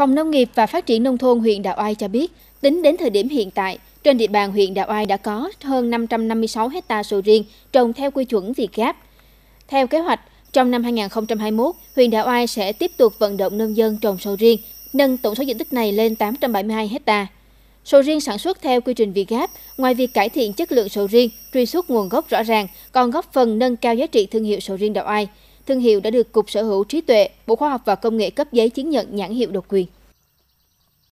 Phòng Nông nghiệp và Phát triển Nông thôn huyện Đạo Ai cho biết, tính đến thời điểm hiện tại, trên địa bàn huyện Đạo Ai đã có hơn 556 hecta sầu riêng trồng theo quy chuẩn Việt Gáp. Theo kế hoạch, trong năm 2021, huyện Đạo Ai sẽ tiếp tục vận động nông dân trồng sầu riêng, nâng tổng số diện tích này lên 872 hecta. Sầu riêng sản xuất theo quy trình Việt Gáp, ngoài việc cải thiện chất lượng sầu riêng, truy xuất nguồn gốc rõ ràng, còn góp phần nâng cao giá trị thương hiệu sầu riêng Đạo Ai – Thương hiệu đã được Cục Sở hữu trí tuệ, Bộ Khoa học và Công nghệ cấp giấy chứng nhận nhãn hiệu độc quyền.